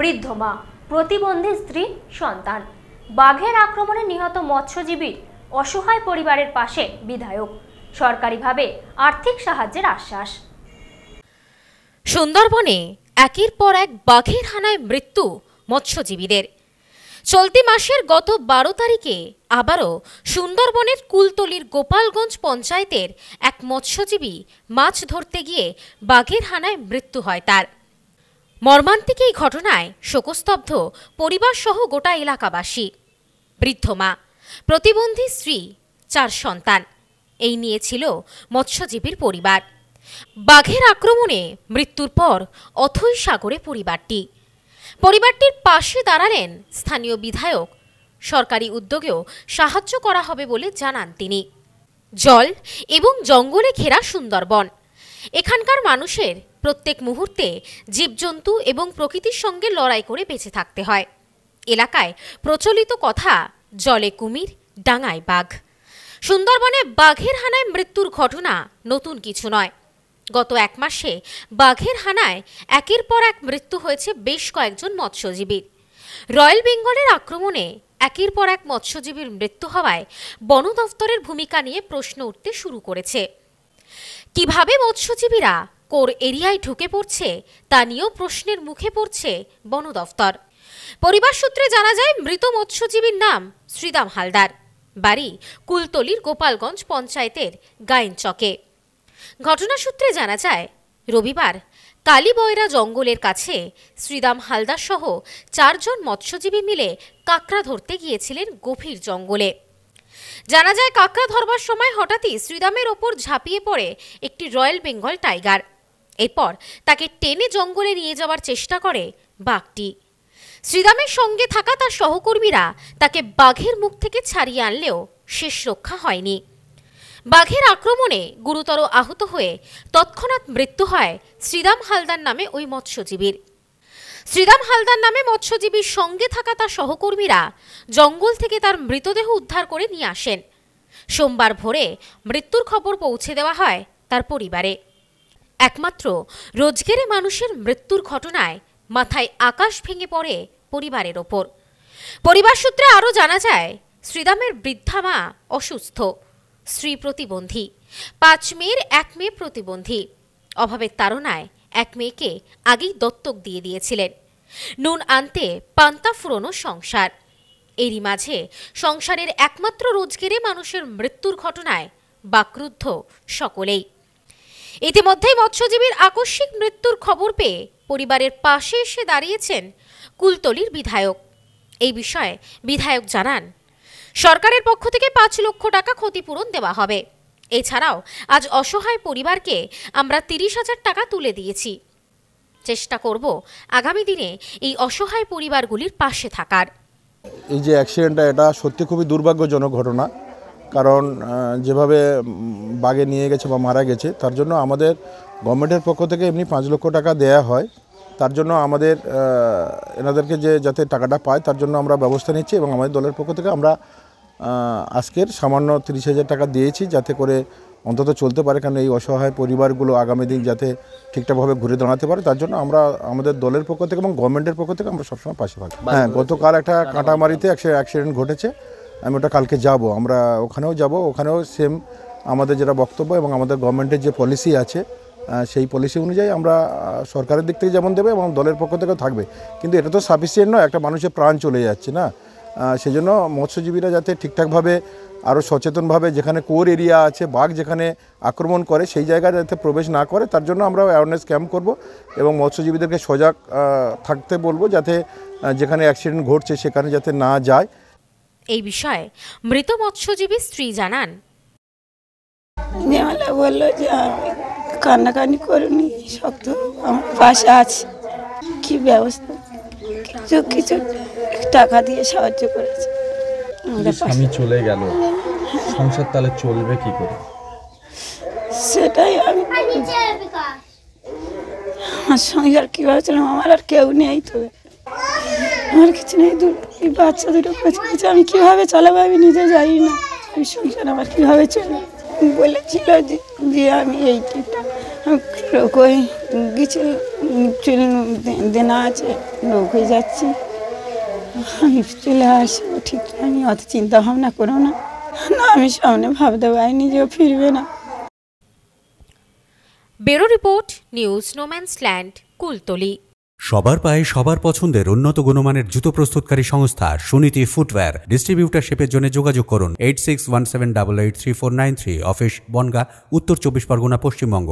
বৃদ্ধ মা প্রতিবন্ধী স্ত্রী সন্তান বাঘের আক্রমণে নিহত মৎস্যজীবীর অসহায় পরিবারের পাশে বিধায়ক সরকারিভাবে আর্থিক সাহায্যের আশ্বাস সুন্দরবনে একের পর এক বাঘের হানায় মৃত্যু মৎস্যজীবীদের চলতি মাসের গত বারো তারিখে আবারও সুন্দরবনের কুলতলির গোপালগঞ্জ পঞ্চায়েতের এক মৎস্যজীবী মাছ ধরতে গিয়ে বাঘের হানায় মৃত্যু হয় তার মর্মান্তিক এই ঘটনায় শোকস্তব্ধ পরিবার সহ গোটা এলাকাবাসী বৃদ্ধ মা প্রতিবন্ধী স্ত্রী চার সন্তান এই নিয়ে ছিল মৎস্যজীবীর পরিবার বাঘের আক্রমণে মৃত্যুর পর অথৈ সাগরে পরিবারটি পরিবারটির পাশে দাঁড়ালেন স্থানীয় বিধায়ক সরকারি উদ্যোগেও সাহায্য করা হবে বলে জানান তিনি জল এবং জঙ্গলে ঘেরা সুন্দরবন এখানকার মানুষের প্রত্যেক মুহূর্তে জীবজন্তু এবং প্রকৃতির সঙ্গে লড়াই করে বেঁচে থাকতে হয় এলাকায় প্রচলিত কথা জলে কুমির ডাঙায় বাঘ সুন্দরবনে বাঘের হানায় মৃত্যুর ঘটনা নতুন কিছু নয় গত এক মাসে বাঘের হানায় একের পর এক মৃত্যু হয়েছে বেশ কয়েকজন মৎস্যজীবীর রয়্যাল বেঙ্গলের আক্রমণে একের পর এক মৎস্যজীবীর মৃত্যু হওয়ায় বন দফতরের ভূমিকা নিয়ে প্রশ্ন উঠতে শুরু করেছে কিভাবে মৎস্যজীবীরা কোর এরিয়ায় ঢুকে পড়ছে তা নিয়েও প্রশ্নের মুখে পড়ছে বন দফতর পরিবার সূত্রে জানা যায় মৃত মৎস্যজীবীর নাম শ্রীরাম হালদার বাড়ি কুলতলির গোপালগঞ্জ পঞ্চায়েতের গাইনচকে ঘটনা সূত্রে জানা যায় রবিবার কালীবয়রা জঙ্গলের কাছে শ্রীরাম হালদার সহ চারজন মৎস্যজীবী মিলে কাঁকড়া ধরতে গিয়েছিলেন গভীর জঙ্গলে জানা যায় কাঁকড়া ধরবার সময় হঠাৎই শ্রীরামের ওপর ঝাঁপিয়ে পড়ে একটি রয়্যাল বেঙ্গল টাইগার এরপর তাকে টেনে জঙ্গলে নিয়ে যাওয়ার চেষ্টা করে বাঘটি শ্রীরামের সঙ্গে থাকা তার সহকর্মীরা তাকে বাঘের মুখ থেকে ছাড়িয়ে আনলেও শেষ রক্ষা হয়নি বাঘের আক্রমণে গুরুতর আহত হয়ে তৎক্ষণাৎ মৃত্যু হয় শ্রীরাম হালদার নামে ওই মৎস্যজীবীর শ্রীরাম হালদার নামে মৎস্যজীবীর সঙ্গে থাকা তার সহকর্মীরা জঙ্গল থেকে তার মৃতদেহ উদ্ধার করে নিয়ে আসেন সোমবার ভোরে মৃত্যুর খবর পৌঁছে দেওয়া হয় তার পরিবারে একমাত্র রোজগেরে মানুষের মৃত্যুর ঘটনায় মাথায় আকাশ ভেঙে পড়ে পরিবারের ওপর পরিবার সূত্রে আরও জানা যায় শ্রীরামের বৃদ্ধা মা অসুস্থ স্ত্রী প্রতিবন্ধী পাঁচ মেয়ের এক মেয়ে প্রতিবন্ধী অভাবের তাড়নায় এক মেয়েকে আগেই দত্তক দিয়ে দিয়েছিলেন নুন আনতে পান্তা ফুরনো সংসার এরই মাঝে সংসারের একমাত্র রোজগেরে মানুষের মৃত্যুর ঘটনায় বাক্রুদ্ধ সকলেই ইতিমধ্যেই মৎস্যজীবীর আকস্মিক মৃত্যুর খবর পেয়ে পরিবারের পাশে এসে দাঁড়িয়েছেন কুলতলির বিধায়ক এই বিষয়ে বিধায়ক জানান সরকারের পক্ষ থেকে পাঁচ লক্ষ টাকা ক্ষতিপূরণ দেওয়া হবে এছাড়াও আজ অসহায় পরিবারকে আমরা তিরিশ হাজার টাকা তুলে দিয়েছি চেষ্টা করব আগামী দিনে এই অসহায় পরিবারগুলির পাশে থাকার এই যে অ্যাক্সিডেন্টটা এটা সত্যি খুবই দুর্ভাগ্যজনক ঘটনা কারণ যেভাবে বাগে নিয়ে গেছে বা মারা গেছে তার জন্য আমাদের গভর্নমেন্টের পক্ষ থেকে এমনি পাঁচ লক্ষ টাকা দেয়া হয় তার জন্য আমাদের এনাদেরকে যে যাতে টাকাটা পায় তার জন্য আমরা ব্যবস্থা নিচ্ছি এবং আমাদের দলের পক্ষ থেকে আমরা আজকের সামান্য তিরিশ হাজার টাকা দিয়েছি যাতে করে অন্তত চলতে পারে কারণ এই অসহায় পরিবারগুলো আগামী দিন যাতে ঠিকঠাকভাবে ঘুরে দাঁড়াতে পারে তার জন্য আমরা আমাদের দলের পক্ষ থেকে এবং গভর্নমেন্টের পক্ষ থেকে আমরা সবসময় পাশে থাকি হ্যাঁ গতকাল একটা কাঁটামারিতে অ্যাক্সিডেন্ট ঘটেছে আমি ওটা কালকে যাব আমরা ওখানেও যাব ওখানেও সেম আমাদের যেটা বক্তব্য এবং আমাদের গভর্নমেন্টের যে পলিসি আছে সেই পলিসি অনুযায়ী আমরা সরকারের দিক থেকে যেমন দেবে এবং দলের পক্ষ থেকেও থাকবে কিন্তু এটা তো সাফিসিয়েন্ট নয় একটা মানুষের প্রাণ চলে যাচ্ছে না সেজন্য মৎস্যজীবীরা যাতে ঠিকঠাকভাবে আরও সচেতনভাবে যেখানে কোর এরিয়া আছে বাঘ যেখানে আক্রমণ করে সেই জায়গায় যাতে প্রবেশ না করে তার জন্য আমরা অ্যাওয়ারনেস ক্যাম্প করব এবং মৎস্যজীবীদেরকে সজাগ থাকতে বলবো যাতে যেখানে অ্যাক্সিডেন্ট ঘটছে সেখানে যাতে না যায় এই বিষয়ে মৃত মৎস্যজীবী স্ত্রী জানান বললো যে কান্নাকানি করিনি শক্ত আমার পাশে আছে কি ব্যবস্থা কিছু কিছু টাকা দিয়ে সাহায্য করেছে স্বামী চলে গেল সংসার তাহলে চলবে কি করে সেটাই আমি আমার আর কীভাবে চললাম আমার আর কেউ নেই তো আমার কিছু নেই এই বাচ্চা দুটো কাছে আমি কীভাবে চালাবো আমি নিজে যাই না আমি সংসার আমার কীভাবে চলবে বলেছিল যে আমি এই এইটা আমি করি কিছু চুল দেনা আছে হয়ে যাচ্ছে আমি চলে আসবো ঠিক আমি অত চিন্তা ভাবনা করো না না আমি সামনে ভাবতে পারিনি যে ফিরবে না bureau report news no man's land Kultali সবার পায়ে সবার পছন্দের উন্নত গুণমানের জুতো প্রস্তুতকারী সংস্থা সুনীতি ফুটওয়্যার ডিস্ট্রিবিউটারশিপের জন্য যোগাযোগ করুন eight six one seven double eight three four nine three office Bongaon উত্তর চব্বিশ পরগনা পশ্চিমবঙ্গ